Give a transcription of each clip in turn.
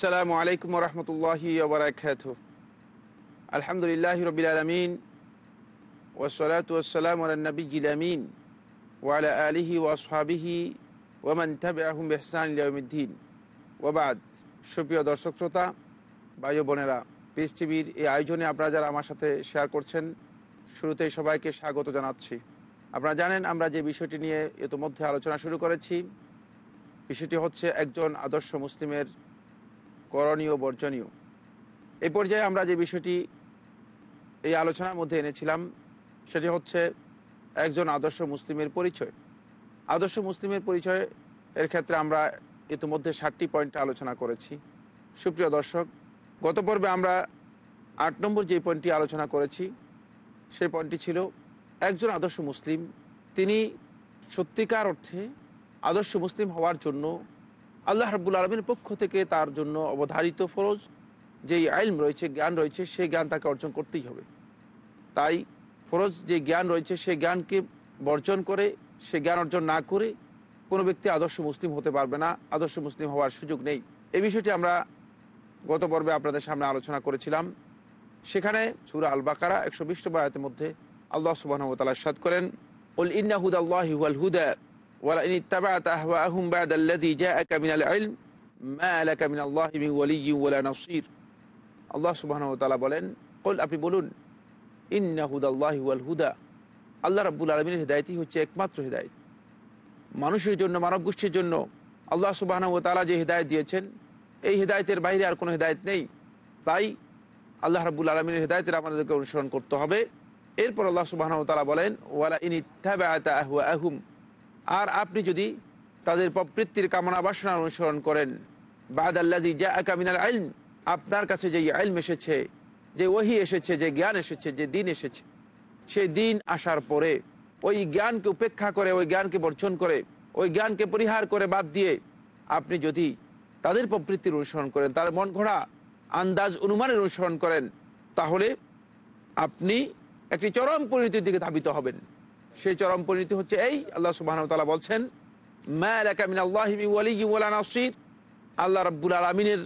আসসালামু আলাইকুম রহমতুল্লাহি ওবরাকাত আলহামদুলিল্লাহ রবিল আলমিন ওসলাতাম নবীল আমিন ওয়ালা আলিহি ওয়াসহাবিহি ওমান থাবে আহম বেহসানদ্দিন ওবাদ সুপ্রিয় দর্শক শ্রোতা বায়ু বোনেরা পিস টিভির এই আয়োজনে আপনারা যারা আমার সাথে শেয়ার করছেন শুরুতেই সবাইকে স্বাগত জানাচ্ছি আপনারা জানেন আমরা যে বিষয়টি নিয়ে ইতোমধ্যে আলোচনা শুরু করেছি বিষয়টি হচ্ছে একজন আদর্শ মুসলিমের করণীয় বর্জনীয় এই পর্যায়ে আমরা যে বিষয়টি এই আলোচনার মধ্যে এনেছিলাম সেটি হচ্ছে একজন আদর্শ মুসলিমের পরিচয় আদর্শ মুসলিমের পরিচয় এর ক্ষেত্রে আমরা ইতিমধ্যে ষাটটি পয়েন্ট আলোচনা করেছি সুপ্রিয় দর্শক গত পর্বে আমরা আট নম্বর যে পয়েন্টটি আলোচনা করেছি সেই পয়েন্টটি ছিল একজন আদর্শ মুসলিম তিনি সত্যিকার অর্থে আদর্শ মুসলিম হওয়ার জন্য আল্লাহ রাবুল আলমীর পক্ষ থেকে তার জন্য অবধারিত ফরজ যেই আইল রয়েছে জ্ঞান রয়েছে সেই জ্ঞান তাকে অর্জন করতেই হবে তাই ফরজ যে জ্ঞান রয়েছে সেই জ্ঞানকে বর্জন করে সে জ্ঞান অর্জন না করে কোনো ব্যক্তি আদর্শ মুসলিম হতে পারবে না আদর্শ মুসলিম হওয়ার সুযোগ নেই এই বিষয়টি আমরা গত পর্বে আপনাদের সামনে আলোচনা করেছিলাম সেখানে সুরা আল বাকারা একশো বিশ নম্বর মধ্যে আল্লাহ সুবাহ সাদ করেন আল্লাহ ولئن اتبعت أهواءهم بعد الذي جاءك من العلم ما لك من الله من ولي ولا نصير আল্লাহ সুবাহন তালা বলেন কল আপনি বলুন ইন্না হুদাল্লাহ ওয়াল হুদা আল্লাহ রাব্বুল আলমিনের হৃদায়তই হচ্ছে একমাত্র হৃদায়ত মানুষের জন্য মানব গোষ্ঠীর জন্য আল্লাহ সুবাহন তালা যে হৃদায়ত দিয়েছেন এই হৃদায়তের বাইরে আর কোনো হেদায়েত নেই তাই আল্লাহ রাবুল আলমিনের হৃদায়তের আমাদেরকে অনুসরণ করতে হবে এরপর আল্লাহ সুবাহন তালা বলেন ওয়ালা ইন ইত্তাবা আহুম আর আপনি যদি তাদের প্রবৃত্তির কামনা বাসনা অনুসরণ করেন বাদ আল্লাদি কামিনাল আকামিনাল আইন আপনার কাছে যে আইলম এসেছে যে ওহি এসেছে যে জ্ঞান এসেছে যে দিন এসেছে সেই দিন আসার পরে ওই জ্ঞানকে উপেক্ষা করে ওই জ্ঞানকে বর্জন করে ওই জ্ঞানকে পরিহার করে বাদ দিয়ে আপনি যদি তাদের প্রবৃত্তির অনুসরণ করেন তার মন ঘোড়া আন্দাজ অনুমানের অনুসরণ করেন তাহলে আপনি একটি চরম পরিণতির দিকে ধাবিত হবেন সেই চরম পরিণতি হচ্ছে এই আল্লাহ তালা বলছেন মিন আল্লাহিবিউলিগিউলানসির আল্লাহ রব্বুল আলমিনের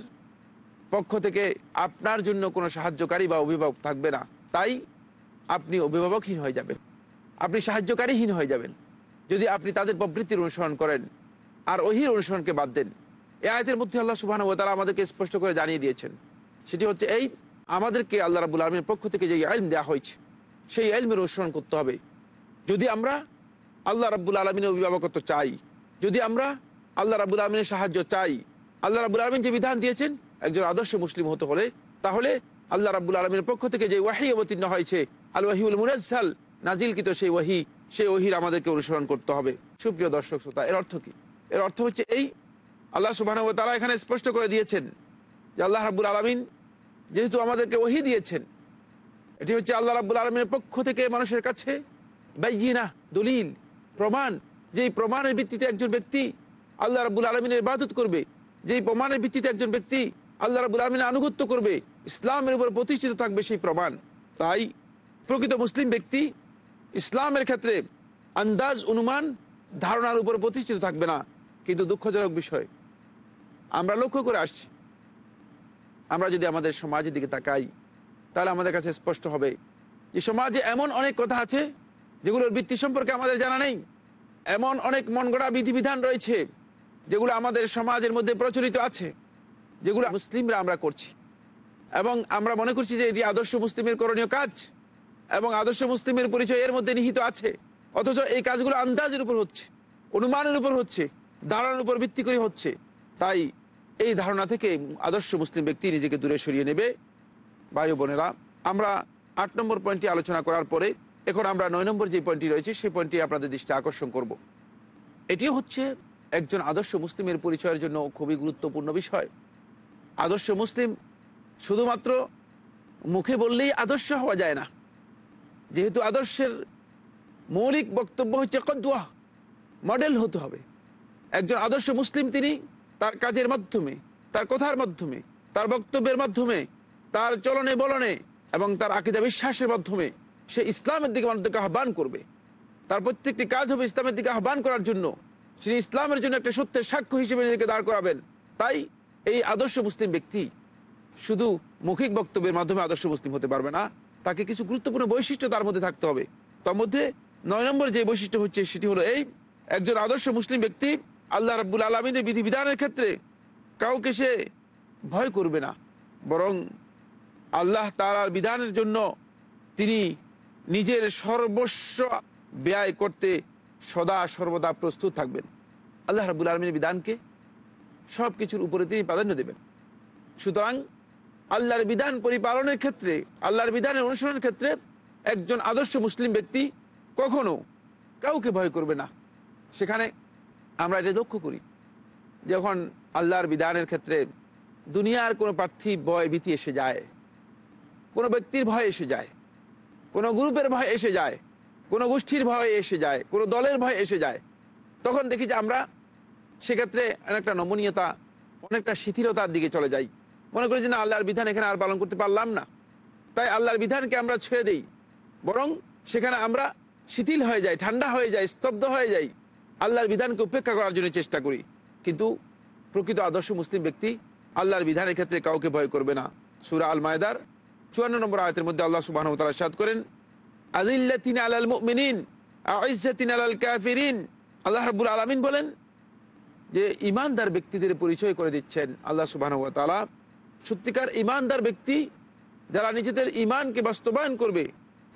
পক্ষ থেকে আপনার জন্য কোনো সাহায্যকারী বা অভিভাবক থাকবে না তাই আপনি অভিভাবকহীন হয়ে যাবেন আপনি সাহায্যকারীহীন হয়ে যাবেন যদি আপনি তাদের প্রবৃত্তির অনুসরণ করেন আর ওহির অনুসরণকে বাদ দেন এ আয়তের মধ্যে আল্লাহ সুবাহ তারা আমাদেরকে স্পষ্ট করে জানিয়ে দিয়েছেন সেটি হচ্ছে এই আমাদেরকে আল্লাহ রাবুল আলমীর পক্ষ থেকে যে আইন দেওয়া হয়েছে সেই আইনের অনুসরণ করতে হবে যদি আমরা আল্লাহ রাবুল আলমিনের অভিভাবকত্ব চাই যদি আমরা আল্লাহ রাবুল আলমিনের সাহায্য চাই আল্লাহ রাবুল আলমিন যে বিধান দিয়েছেন একজন আদর্শ মুসলিম হতে হলে তাহলে আল্লাহ রাবুল আলমিনের পক্ষ থেকে যে ওয়াহি অবতীর্ণ হয়েছে আল ওয়াহিউল মুনাজ্জাল নাজিলকৃত সেই ওয়াহি সেই ওহির আমাদেরকে অনুসরণ করতে হবে সুপ্রিয় দর্শক শ্রোতা এর অর্থ কি এর অর্থ হচ্ছে এই আল্লাহ সুবাহ তারা এখানে স্পষ্ট করে দিয়েছেন যে আল্লাহ রাবুল আলমিন যেহেতু আমাদেরকে ওহি দিয়েছেন এটি হচ্ছে আল্লাহ রাবুল আলমিনের পক্ষ থেকে মানুষের কাছে বাইনা দলিল প্রমাণ যেই প্রমাণের ভিত্তিতে একজন ব্যক্তি আল্লাহ রাবুল আলমিনের ইবাদত করবে যেই প্রমাণের ভিত্তিতে একজন ব্যক্তি আল্লাহ রাবুল আলমিনের আনুগত্য করবে ইসলামের উপর প্রতিষ্ঠিত থাকবে সেই প্রমাণ তাই প্রকৃত মুসলিম ব্যক্তি ইসলামের ক্ষেত্রে আন্দাজ অনুমান ধারণার উপর প্রতিষ্ঠিত থাকবে না কিন্তু দুঃখজনক বিষয় আমরা লক্ষ্য করে আসছি আমরা যদি আমাদের সমাজের দিকে তাকাই তাহলে আমাদের কাছে স্পষ্ট হবে যে সমাজে এমন অনেক কথা আছে যেগুলোর বৃত্তি সম্পর্কে আমাদের জানা নেই এমন অনেক মন গড়া বিধিবিধান রয়েছে যেগুলো আমাদের সমাজের মধ্যে প্রচলিত আছে যেগুলো মুসলিমরা আমরা করছি এবং আমরা মনে করছি যে এটি আদর্শ মুসলিমের করণীয় কাজ এবং আদর্শ মুসলিমের পরিচয় এর মধ্যে নিহিত আছে অথচ এই কাজগুলো আন্দাজের উপর হচ্ছে অনুমানের উপর হচ্ছে ধারণার উপর ভিত্তি করে হচ্ছে তাই এই ধারণা থেকে আদর্শ মুসলিম ব্যক্তি নিজেকে দূরে সরিয়ে নেবে ভাই বোনেরা আমরা আট নম্বর পয়েন্টটি আলোচনা করার পরে এখন আমরা নয় নম্বর যে পয়েন্টটি রয়েছে সেই পয়েন্টটি আপনাদের দৃষ্টি আকর্ষণ করব। এটি হচ্ছে একজন আদর্শ মুসলিমের পরিচয়ের জন্য খুবই গুরুত্বপূর্ণ বিষয় আদর্শ মুসলিম শুধুমাত্র মুখে বললেই আদর্শ হওয়া যায় না যেহেতু আদর্শের মৌলিক বক্তব্য হচ্ছে কদুয়া মডেল হতে হবে একজন আদর্শ মুসলিম তিনি তার কাজের মাধ্যমে তার কথার মাধ্যমে তার বক্তব্যের মাধ্যমে তার চলনে বলনে এবং তার আকিদা বিশ্বাসের মাধ্যমে সে ইসলামের দিকে মানুষদেরকে আহ্বান করবে তার প্রত্যেকটি কাজ হবে ইসলামের দিকে আহ্বান করার জন্য তিনি ইসলামের জন্য একটা সত্যের সাক্ষ্য হিসেবে নিজেকে দাঁড় করাবেন তাই এই আদর্শ মুসলিম ব্যক্তি শুধু মৌখিক বক্তব্যের মাধ্যমে আদর্শ মুসলিম হতে পারবে না তাকে কিছু গুরুত্বপূর্ণ বৈশিষ্ট্য তার মধ্যে থাকতে হবে তার মধ্যে নয় নম্বর যে বৈশিষ্ট্য হচ্ছে সেটি হলো এই একজন আদর্শ মুসলিম ব্যক্তি আল্লাহ রাবুল আলমীদের বিধিবিধানের ক্ষেত্রে কাউকে সে ভয় করবে না বরং আল্লাহ তার বিধানের জন্য তিনি নিজের সর্বস্ব ব্যয় করতে সদা সর্বদা প্রস্তুত থাকবেন আল্লাহ রাবুল আলমীর বিধানকে সব কিছুর উপরে তিনি প্রাধান্য দেবেন সুতরাং আল্লাহর বিধান পরিপালনের ক্ষেত্রে আল্লাহর বিধানের অনুসরণের ক্ষেত্রে একজন আদর্শ মুসলিম ব্যক্তি কখনো কাউকে ভয় করবে না সেখানে আমরা এটা লক্ষ্য করি যখন আল্লাহর বিধানের ক্ষেত্রে দুনিয়ার কোনো প্রার্থী ভয় ভীতি এসে যায় কোনো ব্যক্তির ভয় এসে যায় কোনো গ্রুপের ভয় এসে যায় কোনো গোষ্ঠীর ভয় এসে যায় কোনো দলের ভয় এসে যায় তখন দেখি যে আমরা সেক্ষেত্রে অনেকটা নমনীয়তা অনেকটা শিথিলতার দিকে চলে যাই মনে করি যে না আল্লাহর বিধান এখানে আর পালন করতে পারলাম না তাই আল্লাহর বিধানকে আমরা ছুঁয়ে দিই বরং সেখানে আমরা শিথিল হয়ে যাই ঠান্ডা হয়ে যাই স্তব্ধ হয়ে যাই আল্লাহর বিধানকে উপেক্ষা করার জন্য চেষ্টা করি কিন্তু প্রকৃত আদর্শ মুসলিম ব্যক্তি আল্লাহর বিধানের ক্ষেত্রে কাউকে ভয় করবে না সুরা আল মায়দার চুয়ান্ন নম্বর আয়তের মধ্যে আল্লাহ সুবাহ তারা সাদ করেন আজিল্লাতিন আলাল মিনিন আইজাতিন আলাল কাফিরিন আল্লাহ রাবুল আলমিন বলেন যে ইমানদার ব্যক্তিদের পরিচয় করে দিচ্ছেন আল্লাহ সুবাহ তালা সত্যিকার ইমানদার ব্যক্তি যারা নিজেদের ইমানকে বাস্তবায়ন করবে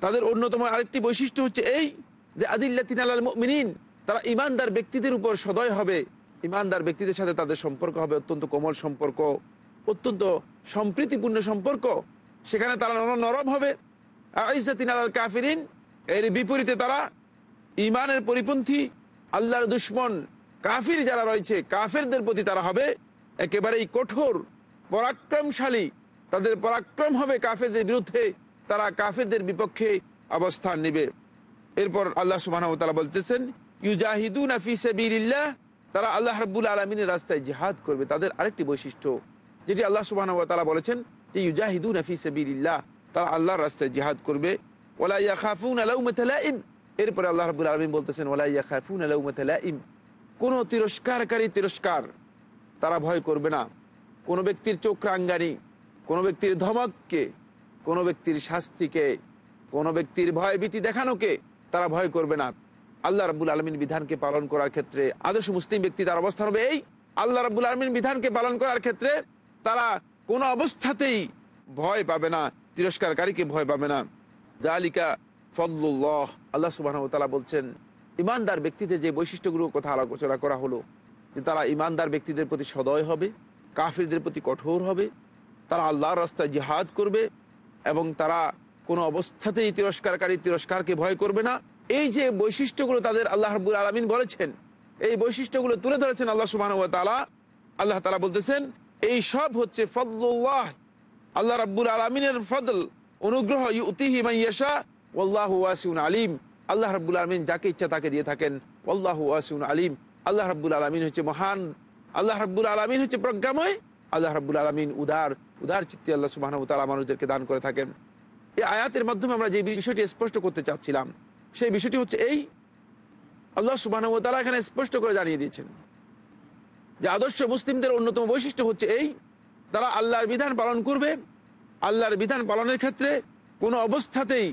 তাদের অন্যতম আরেকটি বৈশিষ্ট্য হচ্ছে এই যে আদিল্লাতিন আলাল মিনিন তারা ইমানদার ব্যক্তিদের উপর সদয় হবে ইমানদার ব্যক্তিদের সাথে তাদের সম্পর্ক হবে অত্যন্ত কোমল সম্পর্ক অত্যন্ত সম্প্রীতিপূর্ণ সম্পর্ক সেখানে তারা নরম হবে ইজাতিন আল কাফিরিন এর বিপরীতে তারা ইমানের পরিপন্থী আল্লাহর দুশ্মন কাফির যারা রয়েছে কাফেরদের প্রতি তারা হবে একেবারেই কঠোর পরাক্রমশালী তাদের পরাক্রম হবে কাফেরদের বিরুদ্ধে তারা কাফেরদের বিপক্ষে অবস্থান নেবে এরপর আল্লাহ সুবাহতালা বলতেছেন ইউজাহিদুন আফিসাবিল্লাহ তারা আল্লাহ হাবুল আলমিনের রাস্তায় জিহাদ করবে তাদের আরেকটি বৈশিষ্ট্য যেটি আল্লাহ সুবাহ বলেছেন যে ইউজাহিদু নাফি তারা আল্লাহর রাস্তায় জিহাদ করবে ওলা ইয়া খাফুন আলাউমতালাইম এরপরে আল্লাহ রাবুল আলমিন বলতেছেন ওলা ইয়া খাফুন আলাউমতালাইম কোনো তিরস্কারকারী তিরস্কার তারা ভয় করবে না কোনো ব্যক্তির চোখরাঙ্গানি কোনো ব্যক্তির ধমককে কোনো ব্যক্তির শাস্তিকে কোনো ব্যক্তির ভয়ভীতি দেখানোকে তারা ভয় করবে না আল্লাহ রাবুল আলমিন বিধানকে পালন করার ক্ষেত্রে আদর্শ মুসলিম ব্যক্তি তার অবস্থান হবে এই আল্লাহ রাবুল আলমিন বিধানকে পালন করার ক্ষেত্রে তারা কোনো অবস্থাতেই ভয় পাবে না তিরস্কারকারীকে ভয় পাবে না জালিকা ফদুল্লাহ আল্লাহ তালা বলছেন ইমানদার ব্যক্তিদের যে বৈশিষ্ট্যগুলোর কথা আলোচনা করা হলো যে তারা ইমানদার ব্যক্তিদের প্রতি সদয় হবে কাফিরদের প্রতি কঠোর হবে তারা আল্লাহর রাস্তায় জিহাদ করবে এবং তারা কোনো অবস্থাতেই তিরস্কারকারী তিরস্কারকে ভয় করবে না এই যে বৈশিষ্ট্যগুলো তাদের আল্লাহ হাবুল আলমিন বলেছেন এই বৈশিষ্ট্যগুলো তুলে ধরেছেন আল্লাহ সুবাহ তালা আল্লাহ তালা বলতেছেন এই সব হচ্ছে ফদুল্লাহ আল্লাহ রাব্বুল আলমিনের ফদল অনুগ্রহ আলিম আল্লাহ রাবুল আলমিন যাকে ইচ্ছা তাকে দিয়ে থাকেন আল্লাহ ওয়াসিউন আলিম আল্লাহ রাবুল আলমিন হচ্ছে মহান আল্লাহ রাবুল আলমিন হচ্ছে প্রজ্ঞাময় আল্লাহ রাবুল আলমিন উদার উদার চিত্তি আল্লাহ সুবাহ মানুষদেরকে দান করে থাকেন এই আয়াতের মাধ্যমে আমরা যে বিষয়টি স্পষ্ট করতে চাচ্ছিলাম সেই বিষয়টি হচ্ছে এই আল্লাহ সুবাহ এখানে স্পষ্ট করে জানিয়ে দিয়েছেন যে আদর্শ মুসলিমদের অন্যতম বৈশিষ্ট্য হচ্ছে এই তারা আল্লাহর বিধান পালন করবে আল্লাহর বিধান পালনের ক্ষেত্রে কোনো অবস্থাতেই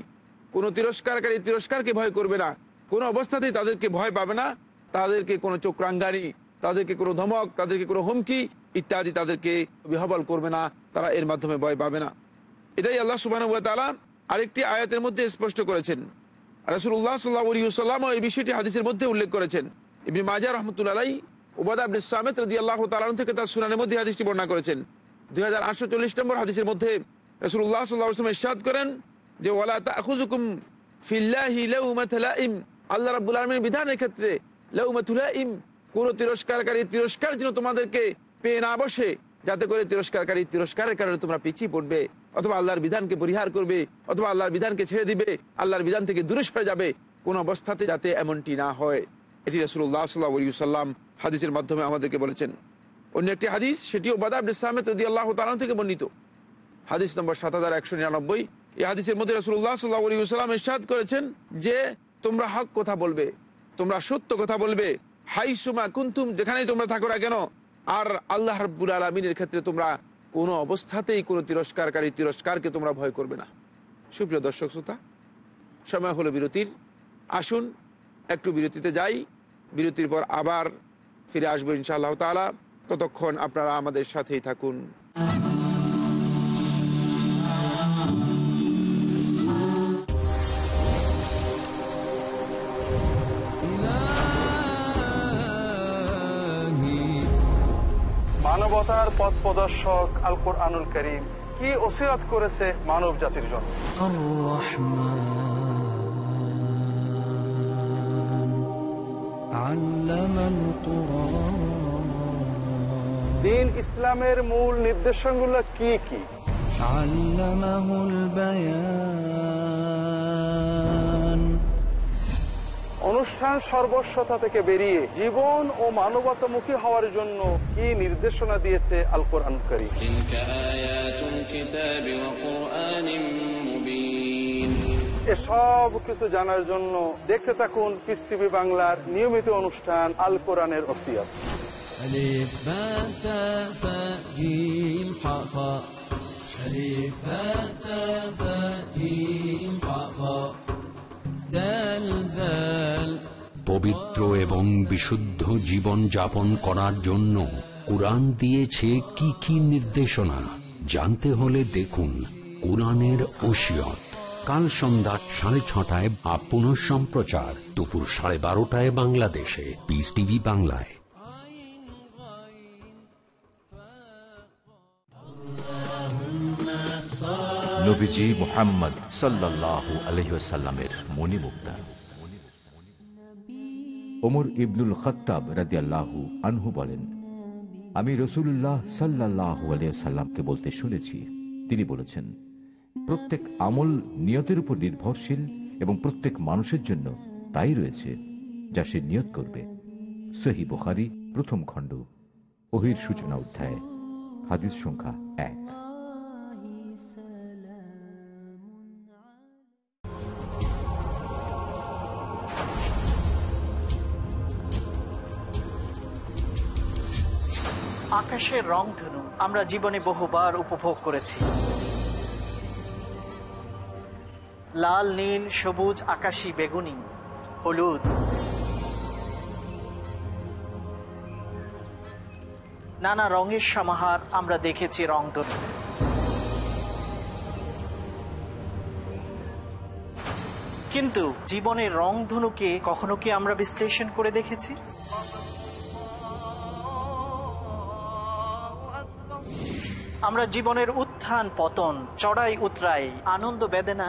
কোনো তিরস্কারকারী তিরস্কারকে ভয় করবে না কোনো অবস্থাতেই তাদেরকে ভয় পাবে না তাদেরকে কোনো চোখরাঙ্গানি তাদেরকে কোনো ধমক তাদেরকে কোনো হুমকি ইত্যাদি তাদেরকে বিহবল করবে না তারা এর মাধ্যমে ভয় পাবে না এটাই আল্লাহ সুবাহ তালা আরেকটি আয়াতের মধ্যে স্পষ্ট করেছেন রাসুল্লাহ সাল্লাহ সাল্লামও এই বিষয়টি হাদিসের মধ্যে উল্লেখ করেছেন এমনি মাজা রহমতুল্লাহ থেকে তার মধ্যে হাদিসটি বর্ণনা করেছেন দুই হাজার আটশো চল্লিশ নম্বর হাদিসের মধ্যে যে ওয়ালা আল্লাহ তিরস্কারকারী তোমাদেরকে পেয়ে না বসে যাতে করে তিরস্কারকারী তিরস্কারের কারণে তোমরা পিছিয়ে পড়বে অথবা আল্লাহর বিধানকে পরিহার করবে অথবা আল্লাহর বিধানকে ছেড়ে দিবে আল্লাহর বিধান থেকে দূরে সরে যাবে কোন অবস্থাতে যাতে এমনটি না হয় এটি রসুল্লাহ সাল্লাহ সাল্লাম হাদিসের মাধ্যমে আমাদেরকে বলেছেন অন্য একটি হাদিস সেটিও বাদা আবুল ইসলামেদ তদি আল্লাহ তালান থেকে বর্ণিত হাদিস নম্বর সাত হাজার একশো নিরানব্বই এই হাদিসের মধ্যে রসুল্লাহ সাল্লাহাম ইসাদ করেছেন যে তোমরা হক কথা বলবে তোমরা সত্য কথা বলবে হাই সুমা কুন্তুম যেখানেই তোমরা থাকো না কেন আর আল্লাহ রব্বুল আলমিনের ক্ষেত্রে তোমরা কোনো অবস্থাতেই কোনো তিরস্কারকারী তিরস্কারকে তোমরা ভয় করবে না সুপ্রিয় দর্শক শ্রোতা সময় হলো বিরতির আসুন একটু বিরতিতে যাই বিরতির পর আবার ফিরে আসবো ইনশাআল্লাহ তালা ততক্ষণ আপনারা আমাদের সাথেই থাকুন মানবতার পথ প্রদর্শক আল আনুল করিম কি ওসিরাত করেছে মানব জাতির জন্য দিন ইসলামের মূল নির্দেশনগুলো কি কি অনুষ্ঠান সর্বস্বতা থেকে বেরিয়ে জীবন ও মানবতামুখী হওয়ার জন্য কি নির্দেশনা দিয়েছে আল আনকারী এসব কিছু জানার জন্য দেখতে থাকুন পিস টিভি বাংলার নিয়মিত অনুষ্ঠান আল কোরআনের অসিয়াত পবিত্র এবং বিশুদ্ধ জীবন যাপন করার জন্য কোরআন দিয়েছে কি কি নির্দেশনা জানতে হলে দেখুন কোরআনের ওসিয়ত কাল সন্ধ্যা সাড়ে ছটায় বা পুনঃ সম্প্রচার দুপুর সাড়ে বারোটায় বাংলাদেশে পিস টিভি বাংলায় নবীজি মোহাম্মদ ওমর আনহু বলেন আমি রসুল্লাহ সাল্লাহ আলিয়া সাল্লামকে বলতে শুনেছি তিনি বলেছেন প্রত্যেক আমল নিয়তের উপর নির্ভরশীল এবং প্রত্যেক মানুষের জন্য তাই রয়েছে যা সে নিয়ত করবে সহি বোহারি প্রথম খণ্ড অহির সূচনা অধ্যায় হাদিস সংখ্যা এক আকাশের রং ধনু আমরা জীবনে বহুবার উপভোগ করেছি লাল নীল সবুজ আকাশি বেগুনি হলুদ নানা রঙের সমাহার আমরা দেখেছি রং কিন্তু জীবনের ধনুকে কখনো কি আমরা বিশ্লেষণ করে দেখেছি আমরা জীবনের উত্থান পতন চড়াই উতরাই আনন্দ বেদনা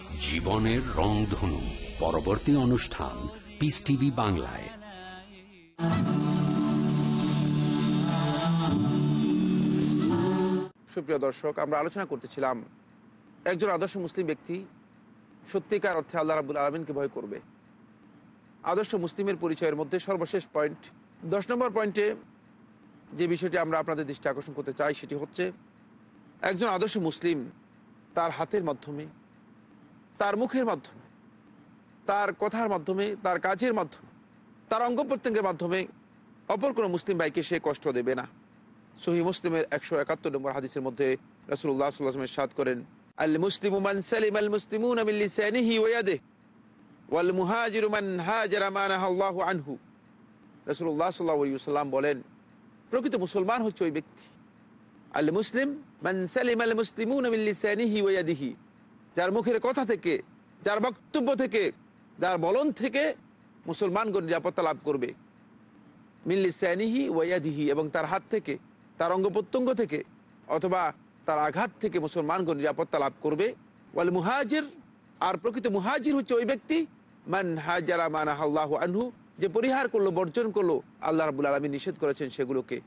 জীবনের ধনু পরবর্তী অনুষ্ঠান পিস টিভি বাংলায় সুপ্রিয় দর্শক আমরা আলোচনা করতেছিলাম একজন আদর্শ মুসলিম ব্যক্তি সত্যিকার অর্থে আল্লাহ রাবুল আলমিনকে ভয় করবে আদর্শ মুসলিমের পরিচয়ের মধ্যে সর্বশেষ পয়েন্ট দশ নম্বর পয়েন্টে যে বিষয়টি আমরা আপনাদের দৃষ্টি আকর্ষণ করতে চাই সেটি হচ্ছে একজন আদর্শ মুসলিম তার হাতের মাধ্যমে তার মুখের মাধ্যমে তার কথার মাধ্যমে তার কাজের মাধ্যমে তার অঙ্গ প্রত্যঙ্গের মাধ্যমে অপর কোনো মুসলিম ভাইকে সে কষ্ট দেবে না সহি মুসলিমের একশো একাত্তর নম্বর হাদিসের মধ্যে রসুল্লাহ সাল্লামের সাদ করেন আল মুসলিম মান সালিম আল মুসলিমুন লিসানিহি ওয়াদে ওয়াল মুহাজির মান হাজার আল্লাহ আনহু রসুল্লাহ সাল্লাহ বলেন প্রকৃত মুসলমান হচ্ছে ওই ব্যক্তি আল মুসলিম মান সালিম আল মুসলিমুন লিসানিহি ওয়াদিহি যার মুখের কথা থেকে যার বক্তব্য থেকে যার বলন থেকে মুসলমানগণ নিরাপত্তা লাভ করবে মিল্লি স্যানিহি ওয়াইয়াদিহি এবং তার হাত থেকে তার অঙ্গ প্রত্যঙ্গ থেকে অথবা তার আঘাত থেকে মুসলমানগণ নিরাপত্তা লাভ করবে ওয়াল মুহাজির আর প্রকৃত মুহাজির হচ্ছে ওই ব্যক্তি মান হাজারা মান আল্লাহ আনহু যে পরিহার করলো বর্জন করলো আল্লাহ রাবুল আলমী নিষেধ করেছেন সেগুলোকে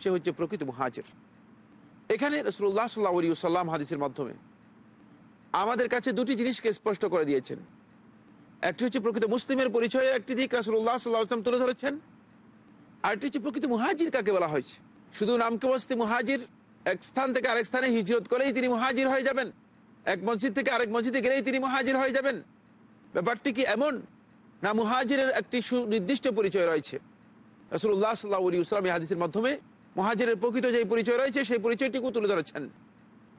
সে হচ্ছে প্রকৃত মুহাজির এখানে রসুল্লাহ সাল্লা সাল্লাম হাদিসের মাধ্যমে আমাদের কাছে দুটি জিনিসকে স্পষ্ট করে দিয়েছেন একটি হচ্ছে প্রকৃত মুসলিমের পরিচয়ের একটি দিক রাসুল্লাহ সাল্লাহাম তুলে ধরেছেন আরেকটি হচ্ছে প্রকৃত মুহাজির কাকে বলা হয়েছে শুধু নামকে বসতে মুহাজির এক স্থান থেকে আরেক স্থানে হিজরত করেই তিনি মহাজির হয়ে যাবেন এক মসজিদ থেকে আরেক মসজিদে গেলেই তিনি মহাজির হয়ে যাবেন ব্যাপারটি কি এমন না মুহাজিরের একটি সুনির্দিষ্ট পরিচয় রয়েছে রসুল্লাহ সাল্লাহ ইসলাম ইহাদিসের মাধ্যমে মহাজিরের প্রকৃত যে পরিচয় রয়েছে সেই পরিচয়টিকে তুলে ধরেছেন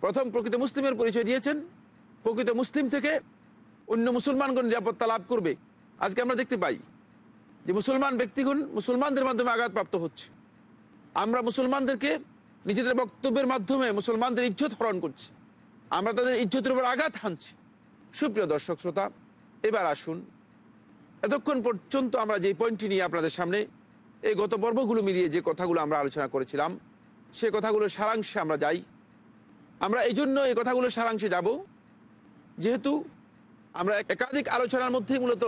প্রথম প্রকৃত মুসলিমের পরিচয় দিয়েছেন প্রকৃত মুসলিম থেকে অন্য মুসলমানগণ নিরাপত্তা লাভ করবে আজকে আমরা দেখতে পাই যে মুসলমান ব্যক্তিগণ মুসলমানদের মাধ্যমে আঘাতপ্রাপ্ত হচ্ছে আমরা মুসলমানদেরকে নিজেদের বক্তব্যের মাধ্যমে মুসলমানদের ইজ্জত হরণ করছি আমরা তাদের ইজ্জতের উপর আঘাত হানছি সুপ্রিয় দর্শক শ্রোতা এবার আসুন এতক্ষণ পর্যন্ত আমরা যে পয়েন্টটি নিয়ে আপনাদের সামনে এই গত পর্বগুলো মিলিয়ে যে কথাগুলো আমরা আলোচনা করেছিলাম সে কথাগুলো সারাংশে আমরা যাই আমরা এই জন্য এই কথাগুলো সারাংশে যাব যেহেতু আমরা একাধিক আলোচনার মধ্যেই মূলত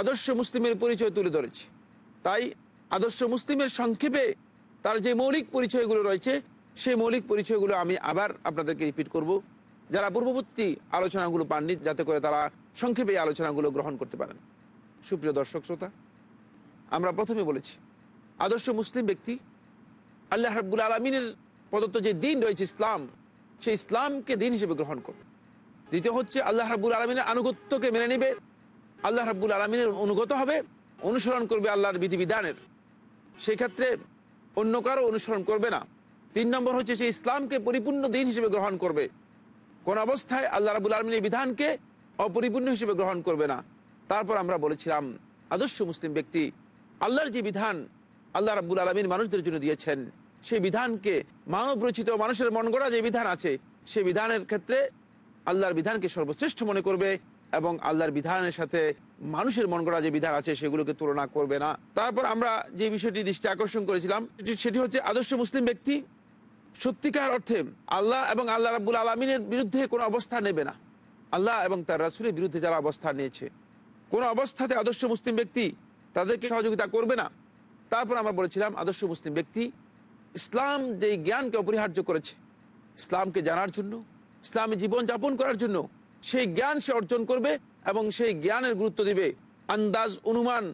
আদর্শ মুসলিমের পরিচয় তুলে ধরেছি তাই আদর্শ মুসলিমের সংক্ষেপে তার যে মৌলিক পরিচয়গুলো রয়েছে সেই মৌলিক পরিচয়গুলো আমি আবার আপনাদেরকে রিপিট করব যারা পূর্ববর্তী আলোচনাগুলো পাননি যাতে করে তারা সংক্ষেপে আলোচনাগুলো গ্রহণ করতে পারেন সুপ্রিয় দর্শক শ্রোতা আমরা প্রথমে বলেছি আদর্শ মুসলিম ব্যক্তি আল্লাহ হাবুল আলমিনের প্রদত্ত যে দিন রয়েছে ইসলাম সেই ইসলামকে দিন হিসেবে গ্রহণ করবে দ্বিতীয় হচ্ছে আল্লাহ রাবুল আলমিনের আনুগত্যকে মেনে নেবে আল্লাহ রাবুল আলমিনের অনুগত হবে অনুসরণ করবে আল্লাহর বিধিবিধানের সেক্ষেত্রে অন্য কারো অনুসরণ করবে না তিন নম্বর হচ্ছে সে ইসলামকে পরিপূর্ণ দিন হিসেবে গ্রহণ করবে কোন অবস্থায় আল্লাহ রাবুল আলমিনের বিধানকে অপরিপূর্ণ হিসেবে গ্রহণ করবে না তারপর আমরা বলেছিলাম আদর্শ মুসলিম ব্যক্তি আল্লাহর যে বিধান আল্লাহ রাবুল আলমিন মানুষদের জন্য দিয়েছেন সেই বিধানকে মানব রচিত মানুষের মন গড়া যে বিধান আছে সেই বিধানের ক্ষেত্রে আল্লাহর বিধানকে সর্বশ্রেষ্ঠ মনে করবে এবং আল্লাহর বিধানের সাথে মানুষের মন করা যে বিধান আছে সেগুলোকে তুলনা করবে না তারপর আমরা যে বিষয়টি দৃষ্টি আকর্ষণ করেছিলাম সেটি হচ্ছে আদর্শ মুসলিম ব্যক্তি সত্যিকার অর্থে আল্লাহ এবং আল্লাহ রাবুল আলমিনের বিরুদ্ধে কোনো অবস্থা নেবে না আল্লাহ এবং তার রাসুলের বিরুদ্ধে যারা অবস্থা নিয়েছে কোনো অবস্থাতে আদর্শ মুসলিম ব্যক্তি তাদেরকে সহযোগিতা করবে না তারপর আমরা বলেছিলাম আদর্শ মুসলিম ব্যক্তি ইসলাম যেই জ্ঞানকে অপরিহার্য করেছে ইসলামকে জানার জন্য ইসলামী জীবন যাপন করার জন্য সেই জ্ঞান সে অর্জন করবে এবং সেই জ্ঞানের গুরুত্ব দিবে আন্দাজ অনুমান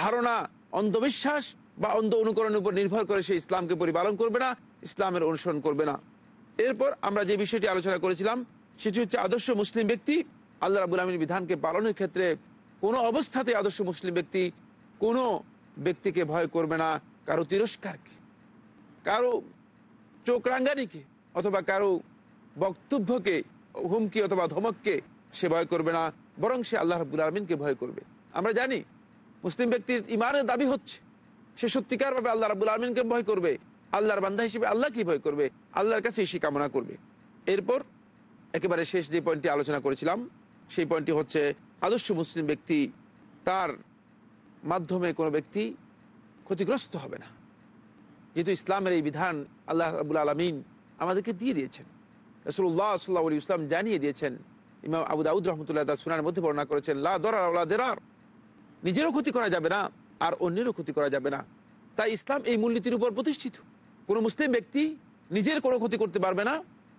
ধারণা অন্ধবিশ্বাস বা অন্ধ অনুকরণের উপর নির্ভর করে সে ইসলামকে পরিপালন করবে না ইসলামের অনুসরণ করবে না এরপর আমরা যে বিষয়টি আলোচনা করেছিলাম সেটি হচ্ছে আদর্শ মুসলিম ব্যক্তি আল্লাহ রাবুল আলমীর বিধানকে পালনের ক্ষেত্রে কোনো অবস্থাতে আদর্শ মুসলিম ব্যক্তি কোনো ব্যক্তিকে ভয় করবে না কারো তিরস্কারকে কারো চোখ রাঙ্গানিকে অথবা কারো বক্তব্যকে হুমকি অথবা ধমককে সে ভয় করবে না বরং সে আল্লাহ রাবুল আলমিনকে ভয় করবে আমরা জানি মুসলিম ব্যক্তির ইমানের দাবি হচ্ছে সে সত্যিকারভাবে আল্লাহ রাবুল আলমিনকে ভয় করবে আল্লাহর বান্ধা হিসেবে আল্লাহকে ভয় করবে আল্লাহর কাছে সে কামনা করবে এরপর একেবারে শেষ যে পয়েন্টটি আলোচনা করেছিলাম সেই পয়েন্টটি হচ্ছে আদর্শ মুসলিম ব্যক্তি তার মাধ্যমে কোনো ব্যক্তি ক্ষতিগ্রস্ত হবে না যেহেতু ইসলামের এই বিধান আল্লাহ রাবুল আলমিন আমাদেরকে দিয়ে দিয়েছেন রসুল্লাহ সাল্লাহ আলী ইসলাম জানিয়ে দিয়েছেন ইমাম আবু দাউদ রহমতুল্লাহ তার সুনার মধ্যে বর্ণনা করেছেন লা দরার দেরার নিজেরও ক্ষতি করা যাবে না আর অন্যেরও ক্ষতি করা যাবে না তাই ইসলাম এই মূলনীতির উপর প্রতিষ্ঠিত কোনো মুসলিম ব্যক্তি নিজের কোনো ক্ষতি করতে পারবে না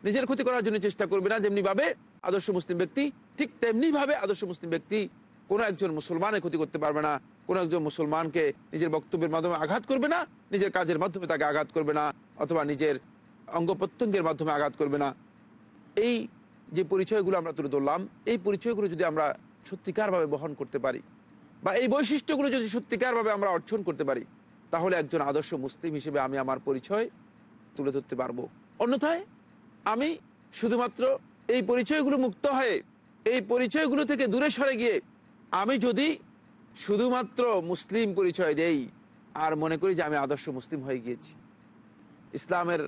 নিজের ক্ষতি করার জন্য চেষ্টা করবে না যেমনিভাবে আদর্শ মুসলিম ব্যক্তি ঠিক তেমনিভাবে আদর্শ মুসলিম ব্যক্তি কোনো একজন মুসলমানের ক্ষতি করতে পারবে না কোনো একজন মুসলমানকে নিজের বক্তব্যের মাধ্যমে আঘাত করবে না নিজের কাজের মাধ্যমে তাকে আঘাত করবে না অথবা নিজের অঙ্গ প্রত্যঙ্গের মাধ্যমে আঘাত করবে না এই যে পরিচয়গুলো আমরা তুলে ধরলাম এই পরিচয়গুলো যদি আমরা সত্যিকারভাবে বহন করতে পারি বা এই বৈশিষ্ট্যগুলো যদি সত্যিকারভাবে আমরা অর্জন করতে পারি তাহলে একজন আদর্শ মুসলিম হিসেবে আমি আমার পরিচয় তুলে ধরতে পারবো অন্যথায় আমি শুধুমাত্র এই পরিচয়গুলো মুক্ত হয়ে এই পরিচয়গুলো থেকে দূরে সরে গিয়ে আমি যদি শুধুমাত্র মুসলিম পরিচয় দেই আর মনে করি যে আমি আদর্শ মুসলিম হয়ে গিয়েছি ইসলামের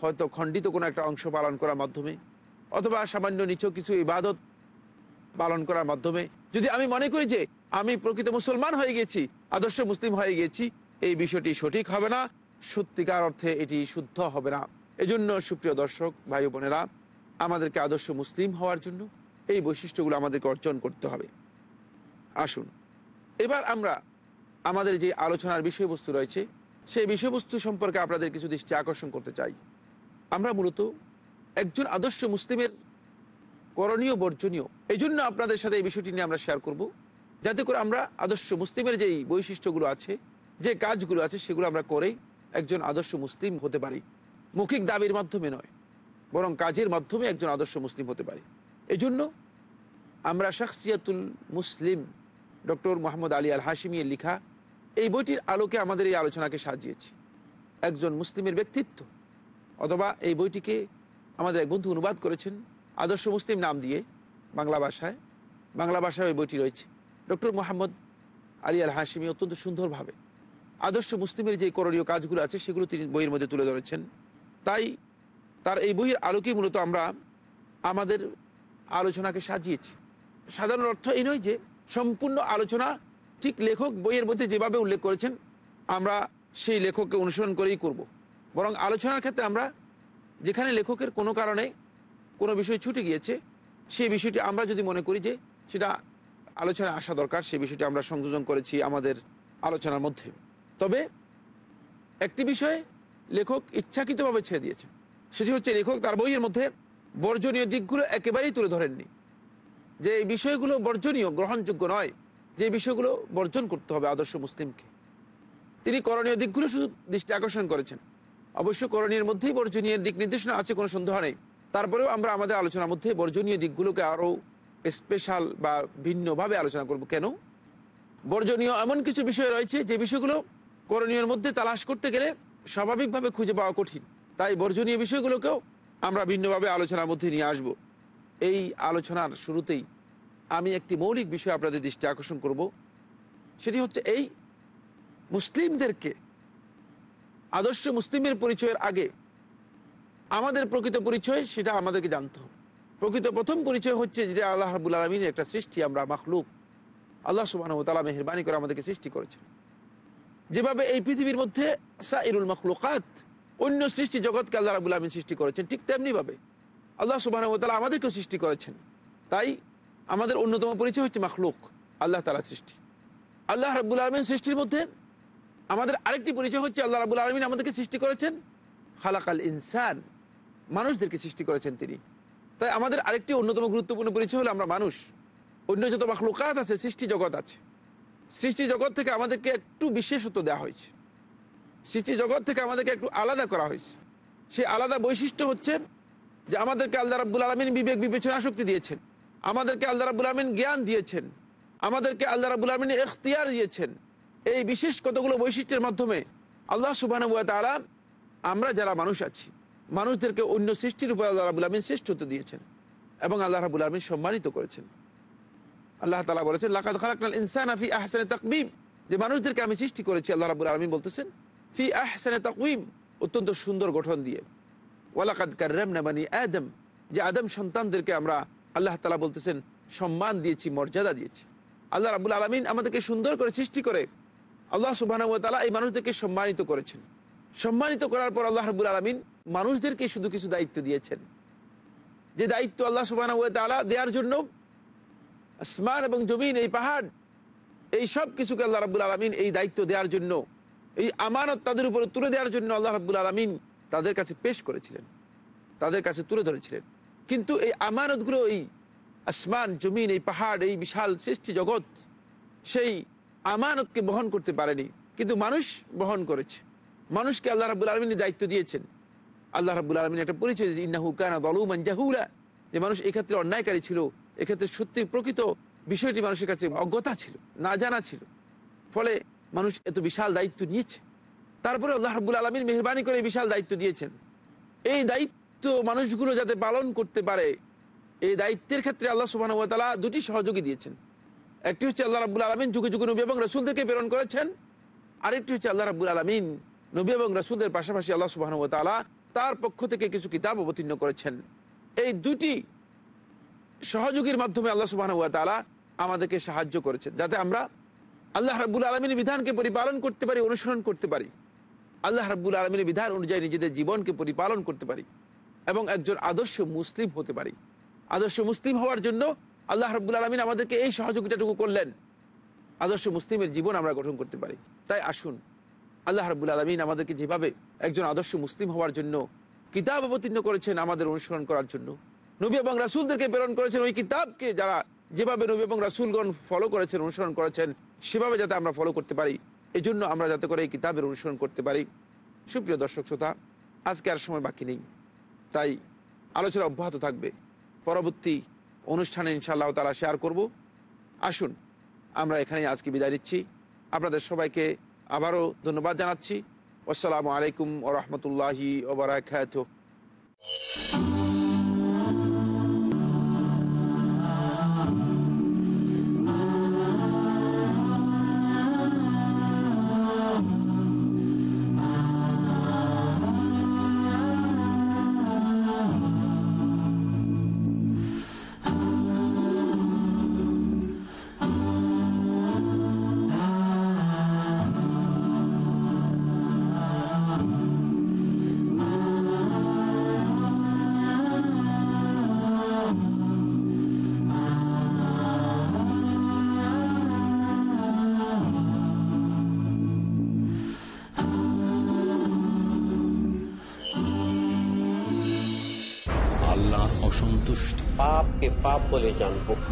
হয়তো খণ্ডিত কোনো একটা অংশ পালন করার মাধ্যমে অথবা সামান্য নিচু কিছু ইবাদত পালন করার মাধ্যমে যদি আমি মনে করি যে আমি প্রকৃত মুসলমান হয়ে গেছি আদর্শ মুসলিম হয়ে গেছি এই বিষয়টি সঠিক হবে না সত্যিকার অর্থে এটি শুদ্ধ হবে না এজন্য সুপ্রিয় দর্শক ভাই বোনেরা আমাদেরকে আদর্শ মুসলিম হওয়ার জন্য এই বৈশিষ্ট্যগুলো আমাদেরকে অর্জন করতে হবে আসুন এবার আমরা আমাদের যে আলোচনার বিষয়বস্তু রয়েছে সেই বিষয়বস্তু সম্পর্কে আপনাদের কিছু দৃষ্টি আকর্ষণ করতে চাই আমরা মূলত একজন আদর্শ মুসলিমের করণীয় বর্জনীয় এই জন্য আপনাদের সাথে এই বিষয়টি নিয়ে আমরা শেয়ার করব যাতে করে আমরা আদর্শ মুসলিমের যেই বৈশিষ্ট্যগুলো আছে যে কাজগুলো আছে সেগুলো আমরা করে একজন আদর্শ মুসলিম হতে পারি মৌখিক দাবির মাধ্যমে নয় বরং কাজের মাধ্যমে একজন আদর্শ মুসলিম হতে পারি জন্য আমরা Shakhsiyatul Muslim doctor Mohammad Ali al হাসিমিয়ের লেখা এই বইটির আলোকে আমাদের এই আলোচনাকে সাজিয়েছি একজন মুসলিমের ব্যক্তিত্ব অথবা এই বইটিকে আমাদের এক বন্ধু অনুবাদ করেছেন আদর্শ মুসলিম নাম দিয়ে বাংলা ভাষায় বাংলা ভাষায় ওই বইটি রয়েছে doctor Mohammad Ali al Hashimi অত্যন্ত সুন্দরভাবে আদর্শ মুসলিমের যে করণীয় কাজগুলো আছে সেগুলো তিনি বইয়ের মধ্যে তুলে ধরেছেন তাই তার এই বইয়ের আলোকে মূলত আমরা আমাদের আলোচনাকে সাজিয়েছি সাধারণ অর্থ এই নয় যে সম্পূর্ণ আলোচনা ঠিক লেখক বইয়ের মধ্যে যেভাবে উল্লেখ করেছেন আমরা সেই লেখককে অনুসরণ করেই করব বরং আলোচনার ক্ষেত্রে আমরা যেখানে লেখকের কোনো কারণে কোনো বিষয় ছুটে গিয়েছে সেই বিষয়টি আমরা যদি মনে করি যে সেটা আলোচনায় আসা দরকার সেই বিষয়টি আমরা সংযোজন করেছি আমাদের আলোচনার মধ্যে তবে একটি বিষয়ে লেখক ইচ্ছাকৃতভাবে ছেড়ে দিয়েছে সেটি হচ্ছে লেখক তার বইয়ের মধ্যে বর্জনীয় দিকগুলো একেবারেই তুলে ধরেননি যে এই বিষয়গুলো বর্জনীয় গ্রহণযোগ্য নয় যে বিষয়গুলো বর্জন করতে হবে আদর্শ মুসলিমকে তিনি করণীয় দিকগুলো শুধু দৃষ্টি আকর্ষণ করেছেন অবশ্য করণীয় মধ্যেই বর্জনীয় দিক নির্দেশনা আছে কোনো সন্দেহ নেই তারপরেও আমরা আমাদের আলোচনার মধ্যে বর্জনীয় দিকগুলোকে আরও স্পেশাল বা ভিন্নভাবে আলোচনা করব কেন বর্জনীয় এমন কিছু বিষয় রয়েছে যে বিষয়গুলো করণীয়র মধ্যে তালাশ করতে গেলে স্বাভাবিকভাবে খুঁজে পাওয়া কঠিন তাই বর্জনীয় বিষয়গুলোকেও আমরা ভিন্নভাবে আলোচনার মধ্যে নিয়ে আসব এই আলোচনার শুরুতেই আমি একটি মৌলিক বিষয় আপনাদের দৃষ্টি আকর্ষণ করব সেটি হচ্ছে এই মুসলিমদেরকে আদর্শ মুসলিমের পরিচয়ের আগে আমাদের প্রকৃত পরিচয় সেটা আমাদেরকে জানতে হবে প্রকৃত প্রথম পরিচয় হচ্ছে যেটা আল্লাহ হাবুল আলমিনের একটা সৃষ্টি আমরা মাখলুক আল্লাহ সুবাহ তালা মেহরবানি করে আমাদেরকে সৃষ্টি করেছে যেভাবে এই পৃথিবীর মধ্যে সাইরুল মখলুকাত অন্য সৃষ্টি জগৎকে আল্লাহ রাবুল আলমিন সৃষ্টি করেছেন ঠিক তেমনিভাবে আল্লাহ সুবাহ তালা আমাদেরকেও সৃষ্টি করেছেন তাই আমাদের অন্যতম পরিচয় হচ্ছে মাখলুক আল্লাহ তালা সৃষ্টি আল্লাহ রাবুল আলমিন সৃষ্টির মধ্যে আমাদের আরেকটি পরিচয় হচ্ছে আল্লাহ রাবুল আলমিন আমাদেরকে সৃষ্টি করেছেন হালাকাল ইনসান মানুষদেরকে সৃষ্টি করেছেন তিনি তাই আমাদের আরেকটি অন্যতম গুরুত্বপূর্ণ পরিচয় হলো আমরা মানুষ অন্য যত লোকাত আছে সৃষ্টি জগৎ আছে সৃষ্টি জগৎ থেকে আমাদেরকে একটু বিশেষত্ব দেওয়া হয়েছে সৃষ্টি জগৎ থেকে আমাদেরকে একটু আলাদা করা হয়েছে সেই আলাদা বৈশিষ্ট্য হচ্ছে যে আমাদেরকে আল্লাহ রাবুল আলমিন বিবেক বিবেচনা শক্তি দিয়েছেন আমাদেরকে আল্লাহ রাবুল আলমিন জ্ঞান দিয়েছেন আমাদেরকে আল্লাহ রাবুল আলমিন এখতিয়ার দিয়েছেন এই বিশেষ কতগুলো বৈশিষ্ট্যের মাধ্যমে আল্লাহ সুবাহ তারা আমরা যারা মানুষ আছি মানুষদেরকে অন্য সৃষ্টির উপর আল্লাহ রাবুল আলমিন শ্রেষ্ঠত্ব দিয়েছেন এবং আল্লাহ রাবুল আলমিন সম্মানিত করেছেন আল্লাহ তালা বলেছেন লাকাত ইনসান আফি আহসানে তাকবিম যে মানুষদেরকে আমি সৃষ্টি করেছি আল্লাহ রাবুল আলমিন বলতেছেন ফি আহসানে তাকবিম অত্যন্ত সুন্দর গঠন দিয়ে ওয়ালাকাত কার্রাম নামানি আদম যে আদম সন্তানদেরকে আমরা আল্লাহ তালা বলতেছেন সম্মান দিয়েছি মর্যাদা দিয়েছি আল্লাহ রাবুল আলমিন আমাদেরকে সুন্দর করে সৃষ্টি করে আল্লাহ তালা এই মানুষদেরকে সম্মানিত করেছেন সম্মানিত করার পর আল্লাহ রবুল আলমিন মানুষদেরকে শুধু কিছু দায়িত্ব দিয়েছেন যে দায়িত্ব আল্লাহ তালা দেওয়ার জন্য আসমান এবং জমিন এই পাহাড় এই সব কিছুকে আল্লাহ রাবুল আলমিন এই দায়িত্ব দেওয়ার জন্য এই আমানত তাদের উপরে তুলে দেওয়ার জন্য আল্লাহ রাবুল আলমিন তাদের কাছে পেশ করেছিলেন তাদের কাছে তুলে ধরেছিলেন কিন্তু এই আমানতগুলো এই আসমান জমিন এই পাহাড় এই বিশাল সৃষ্টি জগৎ সেই আমানতকে বহন করতে পারেনি কিন্তু মানুষ বহন করেছে মানুষকে আল্লাহ রাবুল আলমিনের দায়িত্ব দিয়েছেন আল্লাহ রাবুল আলমিন একটা পরিচয় দিয়েছে ইন্নাহু কানা দলুমান জাহুলা যে মানুষ এক্ষেত্রে অন্যায়কারী ছিল এক্ষেত্রে সত্যি প্রকৃত বিষয়টি মানুষের কাছে অজ্ঞতা ছিল না জানা ছিল ফলে মানুষ এত বিশাল দায়িত্ব নিয়েছে তারপরে আল্লাহ রাবুল আলমিন মেহরবানি করে বিশাল দায়িত্ব দিয়েছেন এই দায়িত্ব মানুষগুলো যাতে পালন করতে পারে এই দায়িত্বের ক্ষেত্রে আল্লাহ সুবাহ দুটি সহযোগী দিয়েছেন একটি হচ্ছে আল্লাহ রাবুল আলমিন যুগে যুগে নবী এবং রসুলদেরকে প্রেরণ করেছেন আরেকটি হচ্ছে আল্লাহ রাবুল আলমিন নবী এবং রসুলদের পাশাপাশি আল্লাহ তালা তার পক্ষ থেকে কিছু কিতাব অবতীর্ণ করেছেন এই দুটি সহযোগীর মাধ্যমে আল্লাহ তালা আমাদেরকে সাহায্য করেছেন যাতে আমরা আল্লাহ রাবুল আলমিনের বিধানকে পরিপালন করতে পারি অনুসরণ করতে পারি আল্লাহ রাবুল আলমিনের বিধান অনুযায়ী নিজেদের জীবনকে পরিপালন করতে পারি এবং একজন আদর্শ মুসলিম হতে পারি আদর্শ মুসলিম হওয়ার জন্য আল্লাহ রব্বুল আলমিন আমাদেরকে এই সহযোগিতাটুকু করলেন আদর্শ মুসলিমের জীবন আমরা গঠন করতে পারি তাই আসুন আল্লাহ রব্বুল আলমিন আমাদেরকে যেভাবে একজন আদর্শ মুসলিম হওয়ার জন্য কিতাব অবতীর্ণ করেছেন আমাদের অনুসরণ করার জন্য নবী এবং রাসুলদেরকে প্রেরণ করেছেন ওই কিতাবকে যারা যেভাবে নবী এবং রাসুলগণ ফলো করেছেন অনুসরণ করেছেন সেভাবে যাতে আমরা ফলো করতে পারি এজন্য আমরা যাতে করে এই কিতাবের অনুসরণ করতে পারি সুপ্রিয় দর্শক শ্রোতা আজকে আর সময় বাকি নেই তাই আলোচনা অব্যাহত থাকবে পরবর্তী অনুষ্ঠানে ইনশাআল্লাহ তারা শেয়ার করব আসুন আমরা এখানে আজকে বিদায় দিচ্ছি আপনাদের সবাইকে আবারও ধন্যবাদ জানাচ্ছি আসসালামু আলাইকুম ও রহমতুল্লাহি ওবরাকাত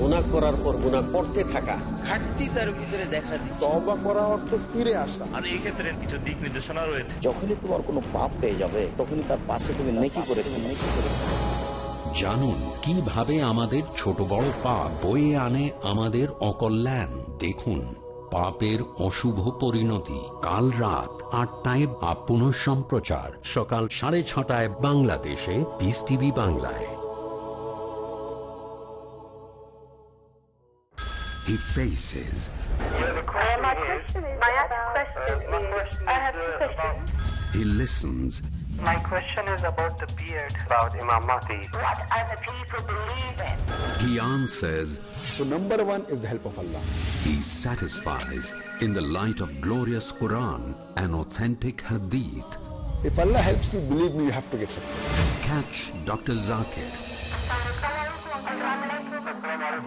গুণা করার পর গুণা করতে থাকা ঘাটতি তার ভিতরে দেখা তবা করা অর্থ ফিরে আসা আর এই ক্ষেত্রে কিছু দিক নির্দেশনা রয়েছে যখনই তোমার কোনো পাপ পেয়ে যাবে তখনই তার পাশে তুমি নেকি করে নেকি করে জানুন কিভাবে আমাদের ছোট বড় পাপ আনে আমাদের অকল্যাণ দেখুন পাপের অশুভ পরিণতি কাল রাত আটটায় বা পুনঃ সম্প্রচার সকাল সাড়ে ছটায় বাংলাদেশে বিস টিভি বাংলায় he faces. my, question is, my question is I have He listens. My question is about the beard, about Imam Mahdi. What the people believe in? He answers. So number one is the help of Allah. He satisfies in the light of glorious Quran and authentic Hadith. If Allah helps you, believe me, you have to get success. Catch Dr. Zakir